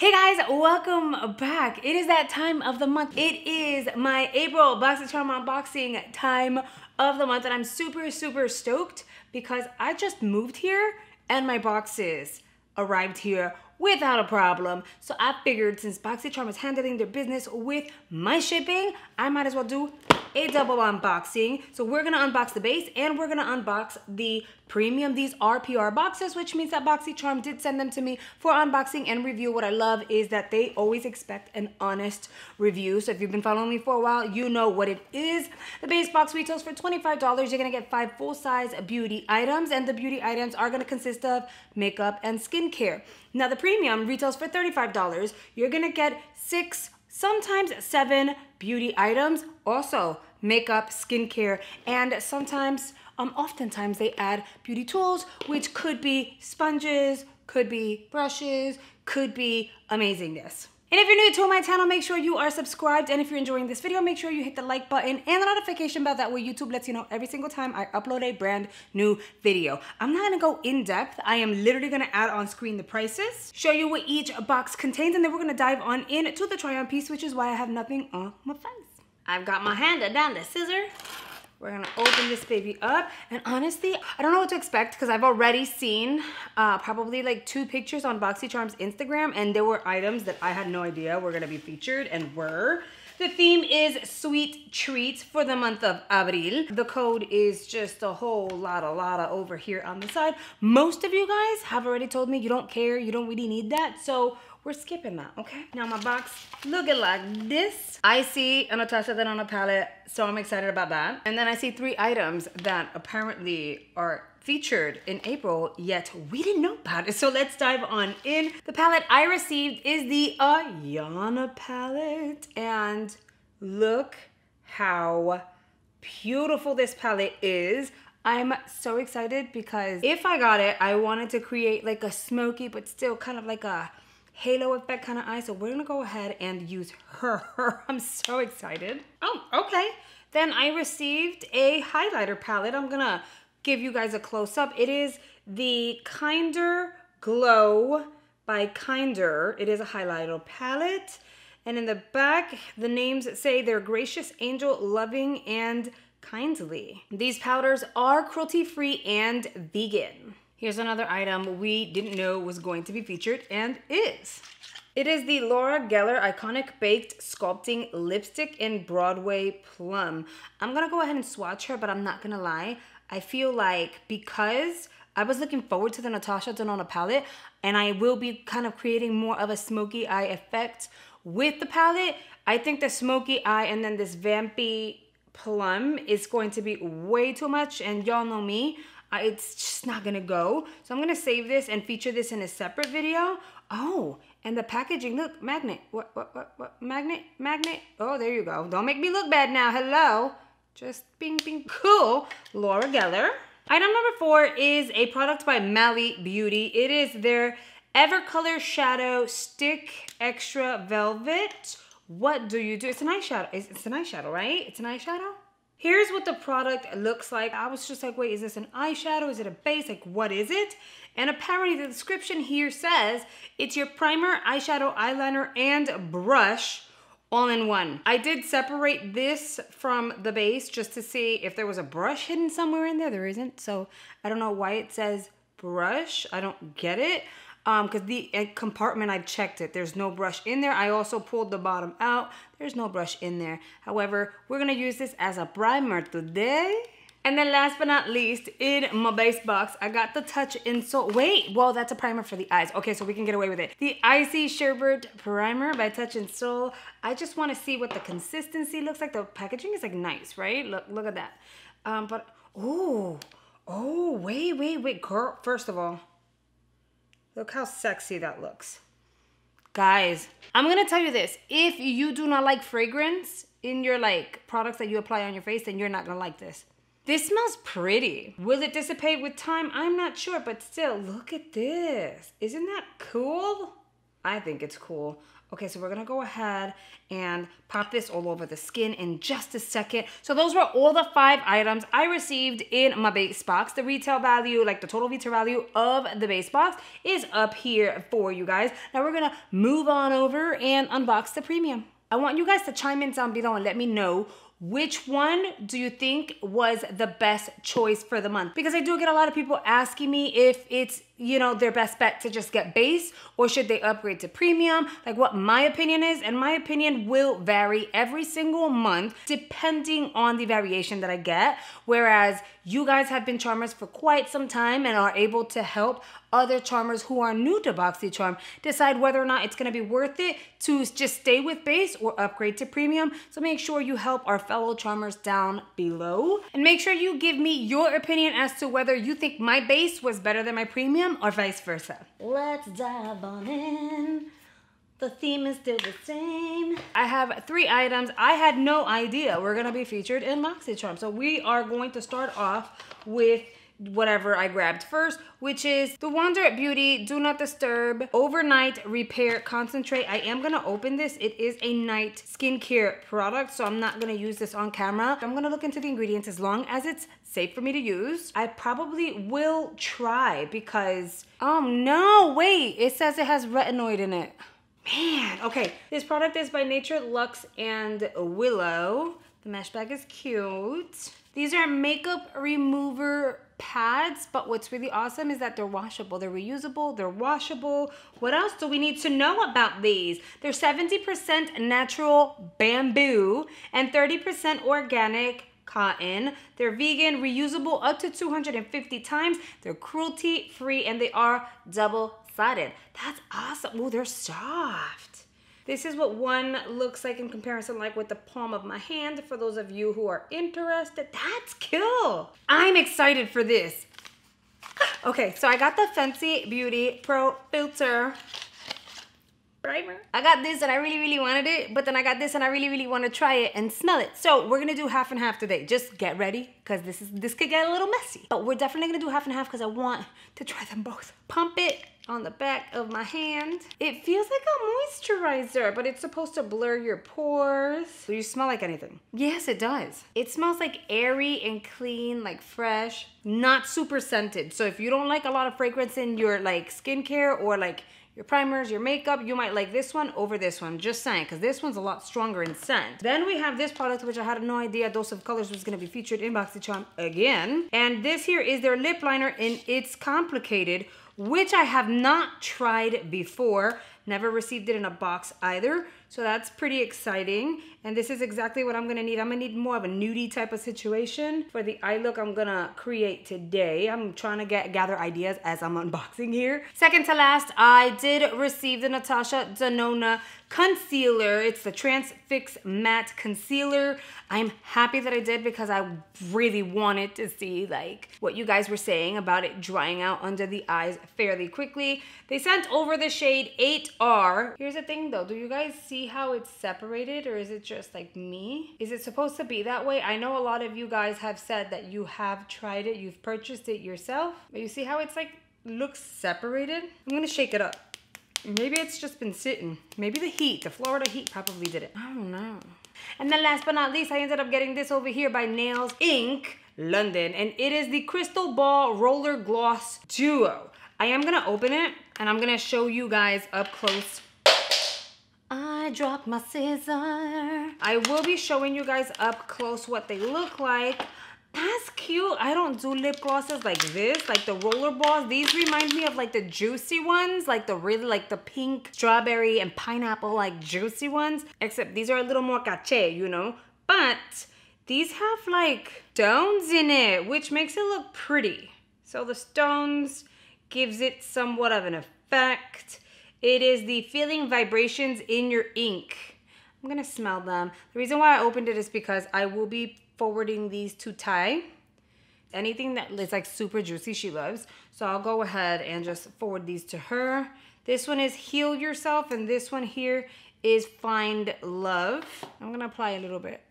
Hey guys, welcome back. It is that time of the month. It is my April BoxyCharm unboxing time of the month and I'm super, super stoked because I just moved here and my boxes arrived here without a problem. So I figured since BoxyCharm is handling their business with my shipping, I might as well do a double unboxing. So we're gonna unbox the base and we're gonna unbox the premium. These are PR boxes, which means that BoxyCharm did send them to me for unboxing and review. What I love is that they always expect an honest review. So if you've been following me for a while, you know what it is. The base box retails for $25. You're gonna get five full-size beauty items and the beauty items are gonna consist of makeup and skincare. Now the premium retails for $35. You're gonna get six sometimes seven beauty items. Also, makeup, skincare, and sometimes, um, oftentimes they add beauty tools, which could be sponges, could be brushes, could be amazingness. And if you're new to my channel, make sure you are subscribed. And if you're enjoying this video, make sure you hit the like button and the notification bell. That way YouTube lets you know every single time I upload a brand new video. I'm not gonna go in depth. I am literally gonna add on screen the prices, show you what each box contains, and then we're gonna dive on into the try on piece, which is why I have nothing on my face. I've got my hand down the scissor. We're gonna open this baby up. And honestly, I don't know what to expect because I've already seen uh, probably like two pictures on BoxyCharm's Instagram and there were items that I had no idea were gonna be featured and were. The theme is sweet treats for the month of Abril. The code is just a whole lot, a lot of over here on the side. Most of you guys have already told me you don't care, you don't really need that. So we're skipping that, okay? Now my box looking like this. I see a Natasha a palette, so I'm excited about that. And then I see three items that apparently are featured in April, yet we didn't know about it. So let's dive on in. The palette I received is the Ayana palette. And look how beautiful this palette is. I'm so excited because if I got it, I wanted to create like a smoky, but still kind of like a halo effect kind of eye. So we're gonna go ahead and use her. I'm so excited. Oh, okay. Then I received a highlighter palette. I'm gonna give you guys a close up. It is the Kinder Glow by Kinder. It is a highlighter palette. And in the back, the names say they're gracious, angel, loving, and kindly. These powders are cruelty free and vegan. Here's another item we didn't know was going to be featured and is. It is the Laura Geller Iconic Baked Sculpting Lipstick in Broadway Plum. I'm gonna go ahead and swatch her, but I'm not gonna lie. I feel like because I was looking forward to the Natasha Denona palette, and I will be kind of creating more of a smoky eye effect with the palette, I think the smoky eye and then this vampy plum is going to be way too much, and y'all know me. I, it's just not gonna go. So I'm gonna save this and feature this in a separate video. Oh, and the packaging, look, magnet. What, what, what, what, magnet, magnet. Oh, there you go. Don't make me look bad now, hello. Just bing, bing, cool. Laura Geller. Item number four is a product by Mally Beauty. It is their Evercolor Shadow Stick Extra Velvet. What do you do? It's an eyeshadow. It's, it's an eyeshadow, right? It's an eyeshadow? Here's what the product looks like. I was just like, wait, is this an eyeshadow? Is it a base? Like, what is it? And apparently the description here says it's your primer, eyeshadow, eyeliner, and brush all in one. I did separate this from the base just to see if there was a brush hidden somewhere in there. There isn't, so I don't know why it says brush. I don't get it because um, the eh, compartment, I checked it. There's no brush in there. I also pulled the bottom out. There's no brush in there. However, we're going to use this as a primer today. And then last but not least, in my base box, I got the Touch Insole. Wait, well, that's a primer for the eyes. Okay, so we can get away with it. The Icy Sherbert Primer by Touch Insole. I just wanna see what the consistency looks like. The packaging is like nice, right? Look, look at that. Um, but, oh, oh, wait, wait, wait, girl. First of all, Look how sexy that looks. Guys, I'm gonna tell you this. If you do not like fragrance in your like products that you apply on your face, then you're not gonna like this. This smells pretty. Will it dissipate with time? I'm not sure, but still, look at this. Isn't that cool? I think it's cool. Okay, so we're gonna go ahead and pop this all over the skin in just a second. So those were all the five items I received in my base box. The retail value, like the total retail value of the base box is up here for you guys. Now we're gonna move on over and unbox the premium. I want you guys to chime in down below and let me know which one do you think was the best choice for the month? Because I do get a lot of people asking me if it's, you know, their best bet to just get base or should they upgrade to premium? Like what my opinion is, and my opinion will vary every single month depending on the variation that I get. Whereas you guys have been charmers for quite some time and are able to help other charmers who are new to BoxyCharm decide whether or not it's gonna be worth it to just stay with base or upgrade to premium. So make sure you help our fellow charmers down below. And make sure you give me your opinion as to whether you think my base was better than my premium or vice versa. Let's dive on in. The theme is still the same. I have three items. I had no idea we're gonna be featured in MoxyCharm. So we are going to start off with whatever I grabbed first, which is the Wander at Beauty Do Not Disturb Overnight Repair Concentrate. I am gonna open this. It is a night skincare product, so I'm not gonna use this on camera. I'm gonna look into the ingredients as long as it's safe for me to use. I probably will try because, oh no, wait, it says it has retinoid in it. Man, okay. This product is by Nature Lux and Willow. The mesh bag is cute. These are makeup remover pads, but what's really awesome is that they're washable. They're reusable, they're washable. What else do we need to know about these? They're 70% natural bamboo and 30% organic cotton. They're vegan, reusable up to 250 times. They're cruelty free and they are double sided. That's awesome. Oh, they're soft. This is what one looks like in comparison like with the palm of my hand for those of you who are interested. That's cool. I'm excited for this. Okay, so I got the Fancy Beauty Pro Filter primer. I got this and I really, really wanted it, but then I got this and I really, really want to try it and smell it. So we're gonna do half and half today. Just get ready, cause this is this could get a little messy. But we're definitely gonna do half and half cause I want to try them both. Pump it on the back of my hand. It feels like a moisturizer, but it's supposed to blur your pores. Do you smell like anything? Yes, it does. It smells like airy and clean, like fresh, not super scented. So if you don't like a lot of fragrance in your like skincare or like your primers, your makeup, you might like this one over this one, just saying, because this one's a lot stronger in scent. Then we have this product, which I had no idea Dose of Colors was gonna be featured in BoxyCharm again. And this here is their lip liner, and it's complicated, which I have not tried before. Never received it in a box either. So that's pretty exciting. And this is exactly what I'm gonna need. I'm gonna need more of a nudie type of situation for the eye look I'm gonna create today. I'm trying to get gather ideas as I'm unboxing here. Second to last, I did receive the Natasha Denona concealer. It's the Transfix Matte Concealer. I'm happy that I did because I really wanted to see like what you guys were saying about it drying out under the eyes fairly quickly. They sent over the shade 8R. Here's the thing though, do you guys see how it's separated or is it just like me? Is it supposed to be that way? I know a lot of you guys have said that you have tried it, you've purchased it yourself, but you see how it's like looks separated? I'm gonna shake it up. Maybe it's just been sitting. Maybe the heat, the Florida heat probably did it. I don't know. And then last but not least, I ended up getting this over here by Nails Inc. London. And it is the Crystal Ball Roller Gloss Duo. I am gonna open it and I'm gonna show you guys up close I dropped my scissor. I will be showing you guys up close what they look like cute. I don't do lip glosses like this, like the roller balls. These remind me of like the juicy ones, like the really like the pink strawberry and pineapple like juicy ones, except these are a little more caché, you know? But these have like stones in it, which makes it look pretty. So the stones gives it somewhat of an effect. It is the feeling vibrations in your ink. I'm gonna smell them. The reason why I opened it is because I will be forwarding these to Ty anything that is like super juicy she loves. So I'll go ahead and just forward these to her. This one is Heal Yourself and this one here is Find Love. I'm gonna apply a little bit.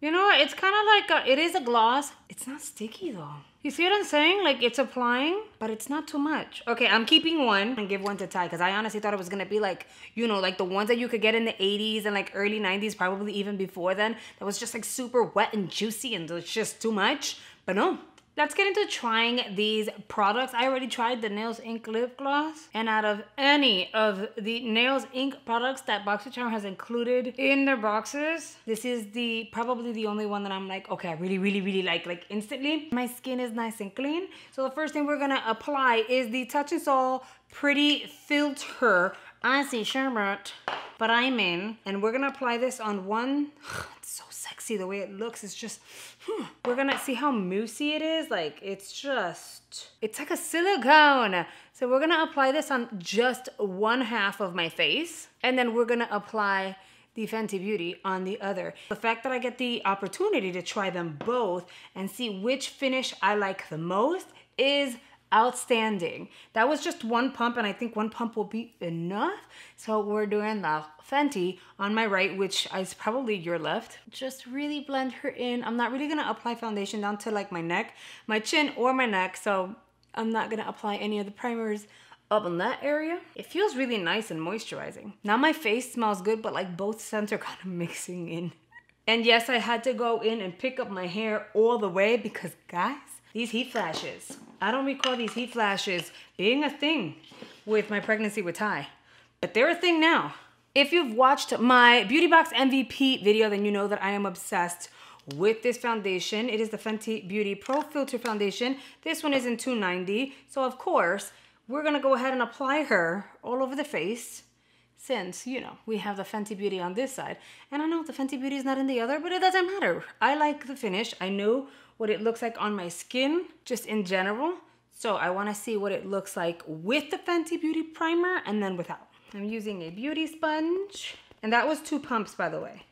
You know, it's kind of like, a, it is a gloss. It's not sticky though. You see what I'm saying? Like it's applying, but it's not too much. Okay, I'm keeping one and give one to Ty because I honestly thought it was gonna be like, you know, like the ones that you could get in the 80s and like early 90s, probably even before then, that was just like super wet and juicy and it's just too much. But no, Let's get into trying these products. I already tried the Nails Ink Lip Gloss and out of any of the Nails Ink products that BoxyCharm has included in their boxes, this is the probably the only one that I'm like, okay, I really, really, really like, like instantly. My skin is nice and clean. So the first thing we're gonna apply is the Touch and Soul Pretty Filter but I'm in, And we're gonna apply this on one, it's so the way it looks is just, hmm. we're gonna see how mousy it is. Like it's just, it's like a silicone. So we're gonna apply this on just one half of my face. And then we're gonna apply the Fenty Beauty on the other. The fact that I get the opportunity to try them both and see which finish I like the most is outstanding. That was just one pump, and I think one pump will be enough. So we're doing the Fenty on my right, which is probably your left. Just really blend her in. I'm not really gonna apply foundation down to like my neck, my chin, or my neck, so I'm not gonna apply any of the primers up in that area. It feels really nice and moisturizing. Now my face smells good, but like both scents are kind of mixing in. And yes, I had to go in and pick up my hair all the way because guys, these heat flashes. I don't recall these heat flashes being a thing with my pregnancy with Ty, but they're a thing now. If you've watched my Beauty Box MVP video, then you know that I am obsessed with this foundation. It is the Fenty Beauty Pro Filter Foundation. This one is in 290. So of course, we're gonna go ahead and apply her all over the face since, you know, we have the Fenty Beauty on this side. And I know the Fenty Beauty is not in the other, but it doesn't matter. I like the finish. I know what it looks like on my skin, just in general. So I wanna see what it looks like with the Fenty Beauty Primer and then without. I'm using a beauty sponge. And that was two pumps, by the way.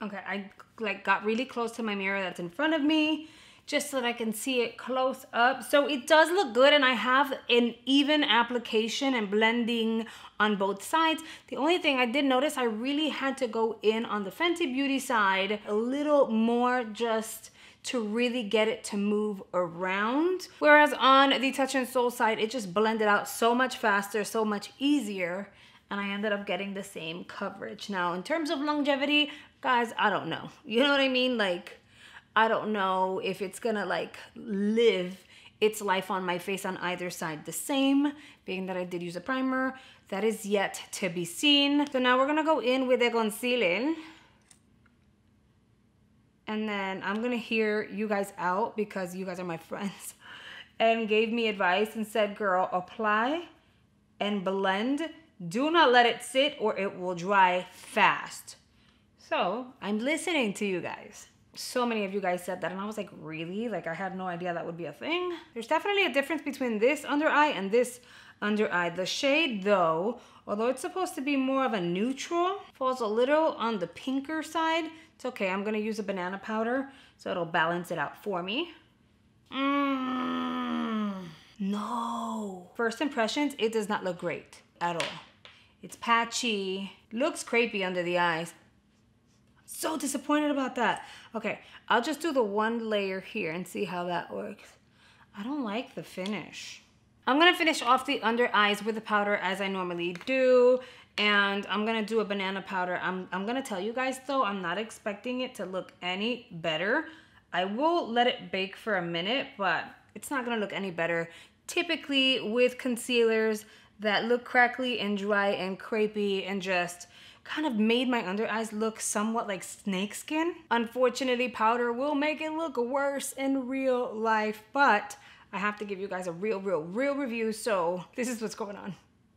Okay, I like got really close to my mirror that's in front of me just so that I can see it close up. So it does look good and I have an even application and blending on both sides. The only thing I did notice, I really had to go in on the Fenty Beauty side a little more just to really get it to move around. Whereas on the Touch and Soul side, it just blended out so much faster, so much easier, and I ended up getting the same coverage. Now, in terms of longevity, guys, I don't know. You know what I mean? Like, I don't know if it's gonna like live its life on my face on either side the same, being that I did use a primer. That is yet to be seen. So now we're gonna go in with a concealing. And then I'm gonna hear you guys out because you guys are my friends and gave me advice and said, girl, apply and blend. Do not let it sit or it will dry fast. So I'm listening to you guys so many of you guys said that and I was like, really? Like I had no idea that would be a thing. There's definitely a difference between this under eye and this under eye. The shade though, although it's supposed to be more of a neutral, falls a little on the pinker side. It's okay, I'm gonna use a banana powder so it'll balance it out for me. Mm, no. First impressions, it does not look great at all. It's patchy, looks crepey under the eyes, so disappointed about that. Okay, I'll just do the one layer here and see how that works. I don't like the finish. I'm gonna finish off the under eyes with the powder as I normally do. And I'm gonna do a banana powder. I'm, I'm gonna tell you guys though, I'm not expecting it to look any better. I will let it bake for a minute, but it's not gonna look any better. Typically with concealers that look crackly and dry and crepey and just kind of made my under eyes look somewhat like snakeskin. Unfortunately, powder will make it look worse in real life, but I have to give you guys a real, real, real review, so this is what's going on.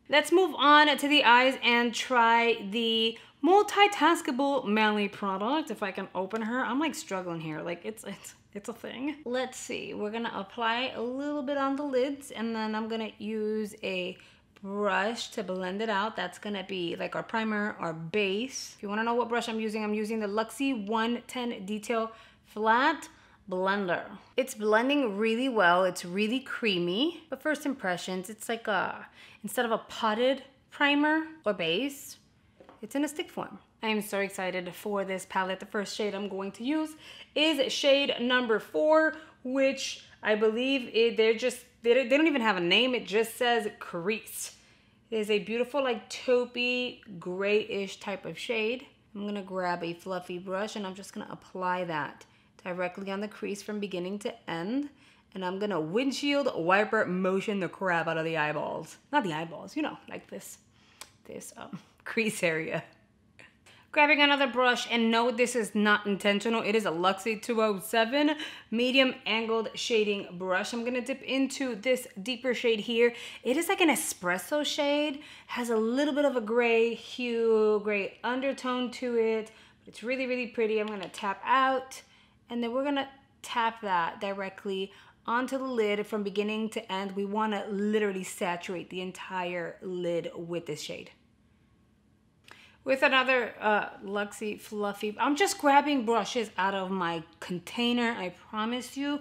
Let's move on to the eyes and try the multitaskable manly product. If I can open her, I'm like struggling here. Like it's, it's, it's a thing. Let's see, we're gonna apply a little bit on the lids and then I'm gonna use a brush to blend it out. That's gonna be like our primer, our base. If you wanna know what brush I'm using, I'm using the Luxie 110 Detail Flat Blender. It's blending really well. It's really creamy. But first impressions, it's like a, instead of a potted primer or base, it's in a stick form. I am so excited for this palette. The first shade I'm going to use is shade number four, which I believe it, they're just, they don't, they don't even have a name. It just says crease. It is a beautiful like taupey, grayish type of shade. I'm gonna grab a fluffy brush and I'm just gonna apply that directly on the crease from beginning to end. And I'm gonna windshield wiper motion the crap out of the eyeballs. Not the eyeballs, you know, like this, this um, crease area grabbing another brush and no this is not intentional it is a Luxie 207 medium angled shading brush I'm gonna dip into this deeper shade here it is like an espresso shade has a little bit of a gray hue gray undertone to it but it's really really pretty I'm gonna tap out and then we're gonna tap that directly onto the lid from beginning to end we want to literally saturate the entire lid with this shade with another uh, Fluffy. I'm just grabbing brushes out of my container, I promise you.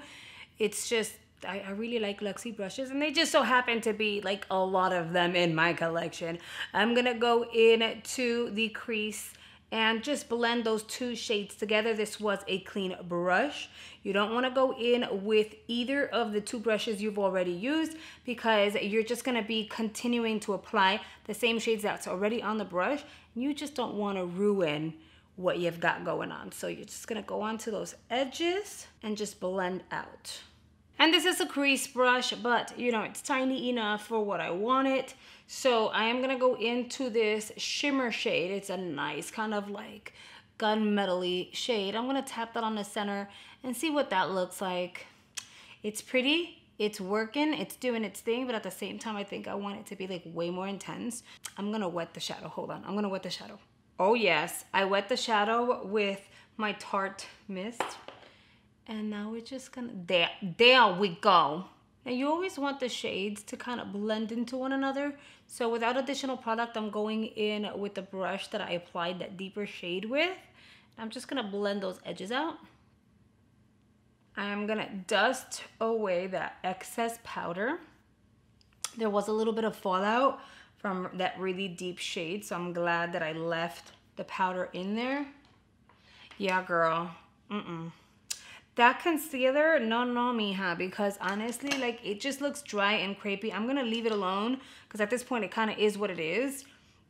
It's just, I, I really like Luxie brushes and they just so happen to be like a lot of them in my collection. I'm gonna go in to the crease and just blend those two shades together. This was a clean brush. You don't wanna go in with either of the two brushes you've already used because you're just gonna be continuing to apply the same shades that's already on the brush. You just don't wanna ruin what you've got going on. So you're just gonna go onto those edges and just blend out. And this is a crease brush, but you know, it's tiny enough for what I want it. So I am gonna go into this shimmer shade. It's a nice kind of like gunmetal-y shade. I'm gonna tap that on the center and see what that looks like. It's pretty, it's working, it's doing its thing, but at the same time, I think I want it to be like way more intense. I'm gonna wet the shadow, hold on. I'm gonna wet the shadow. Oh yes, I wet the shadow with my Tarte Mist. And now we're just gonna, there, there we go. Now you always want the shades to kind of blend into one another. So without additional product, I'm going in with the brush that I applied that deeper shade with. I'm just gonna blend those edges out. I'm gonna dust away that excess powder. There was a little bit of fallout from that really deep shade, so I'm glad that I left the powder in there. Yeah, girl. Mm-mm that concealer no no mija because honestly like it just looks dry and crepey i'm gonna leave it alone because at this point it kind of is what it is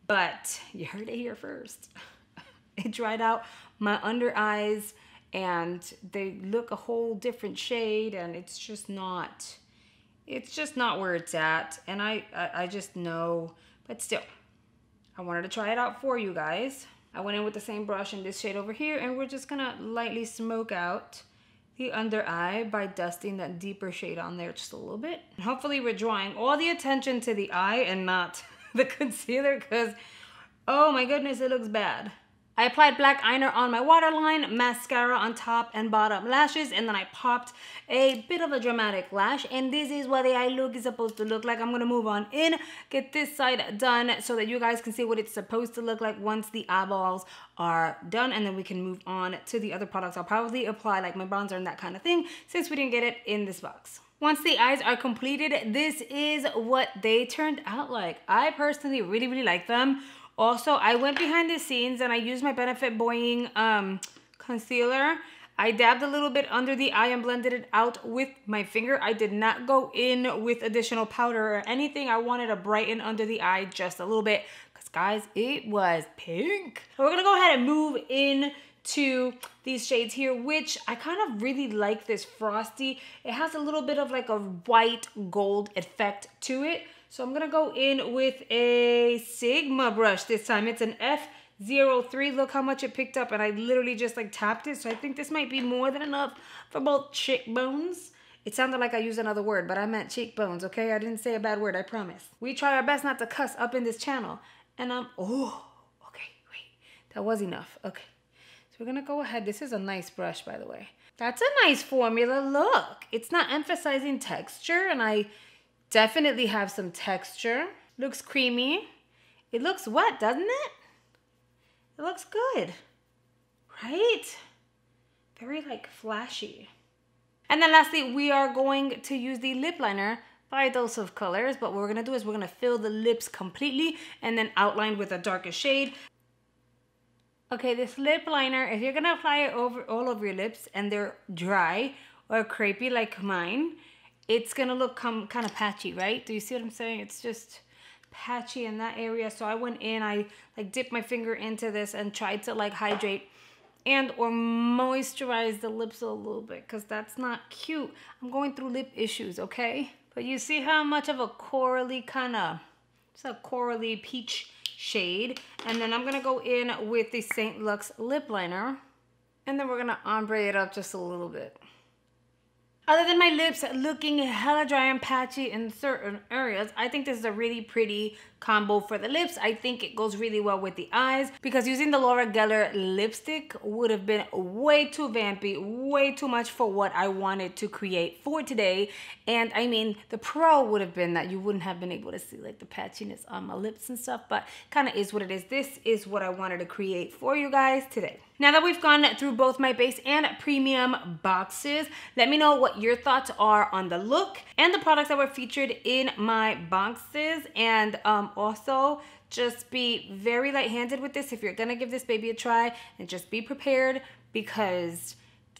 but you heard it here first it dried out my under eyes and they look a whole different shade and it's just not it's just not where it's at and I, I i just know but still i wanted to try it out for you guys i went in with the same brush in this shade over here and we're just gonna lightly smoke out the under eye by dusting that deeper shade on there just a little bit. And hopefully we're drawing all the attention to the eye and not the concealer because, oh my goodness, it looks bad. I applied black eyeliner on my waterline, mascara on top and bottom lashes, and then I popped a bit of a dramatic lash. And this is what the eye look is supposed to look like. I'm gonna move on in, get this side done so that you guys can see what it's supposed to look like once the eyeballs are done. And then we can move on to the other products. I'll probably apply like my bronzer and that kind of thing since we didn't get it in this box. Once the eyes are completed, this is what they turned out like. I personally really, really like them. Also, I went behind the scenes and I used my Benefit Boying um, concealer. I dabbed a little bit under the eye and blended it out with my finger. I did not go in with additional powder or anything. I wanted to brighten under the eye just a little bit because guys, it was pink. We're gonna go ahead and move in to these shades here, which I kind of really like this Frosty. It has a little bit of like a white gold effect to it. So I'm gonna go in with a Sigma brush this time. It's an F03. Look how much it picked up and I literally just like tapped it. So I think this might be more than enough for both cheekbones. It sounded like I used another word, but I meant cheekbones, okay? I didn't say a bad word, I promise. We try our best not to cuss up in this channel. And I'm, um, oh, okay, wait, that was enough, okay. So we're gonna go ahead, this is a nice brush, by the way. That's a nice formula, look. It's not emphasizing texture, and I Definitely have some texture. Looks creamy. It looks wet, doesn't it? It looks good, right? Very like flashy. And then lastly, we are going to use the lip liner by Dose of Colors, but what we're gonna do is we're gonna fill the lips completely and then outline with a darker shade. Okay, this lip liner, if you're gonna apply it over all of your lips and they're dry or crepey like mine, it's gonna look come kind of patchy, right? Do you see what I'm saying? It's just patchy in that area. So I went in, I like dipped my finger into this and tried to like hydrate and or moisturize the lips a little bit because that's not cute. I'm going through lip issues, okay? But you see how much of a corally kind of, it's a corally peach shade. And then I'm gonna go in with the St. Lux lip liner and then we're gonna ombre it up just a little bit. Other than my lips looking hella dry and patchy in certain areas, I think this is a really pretty combo for the lips. I think it goes really well with the eyes because using the Laura Geller lipstick would have been way too vampy, way too much for what I wanted to create for today. And I mean, the pro would have been that you wouldn't have been able to see like the patchiness on my lips and stuff, but kind of is what it is. This is what I wanted to create for you guys today. Now that we've gone through both my base and premium boxes, let me know what your thoughts are on the look and the products that were featured in my boxes. And um, also, just be very light-handed with this if you're gonna give this baby a try and just be prepared because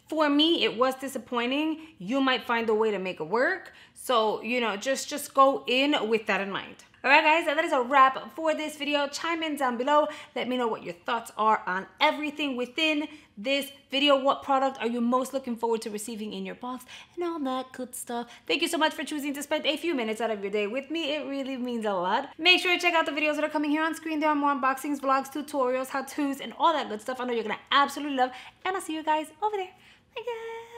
for me it was disappointing you might find a way to make it work so you know just just go in with that in mind all right, guys, and that is a wrap for this video. Chime in down below. Let me know what your thoughts are on everything within this video. What product are you most looking forward to receiving in your box and all that good stuff. Thank you so much for choosing to spend a few minutes out of your day with me. It really means a lot. Make sure to check out the videos that are coming here on screen. There are more unboxings, vlogs, tutorials, how-tos, and all that good stuff I know you're going to absolutely love. And I'll see you guys over there. Bye, guys.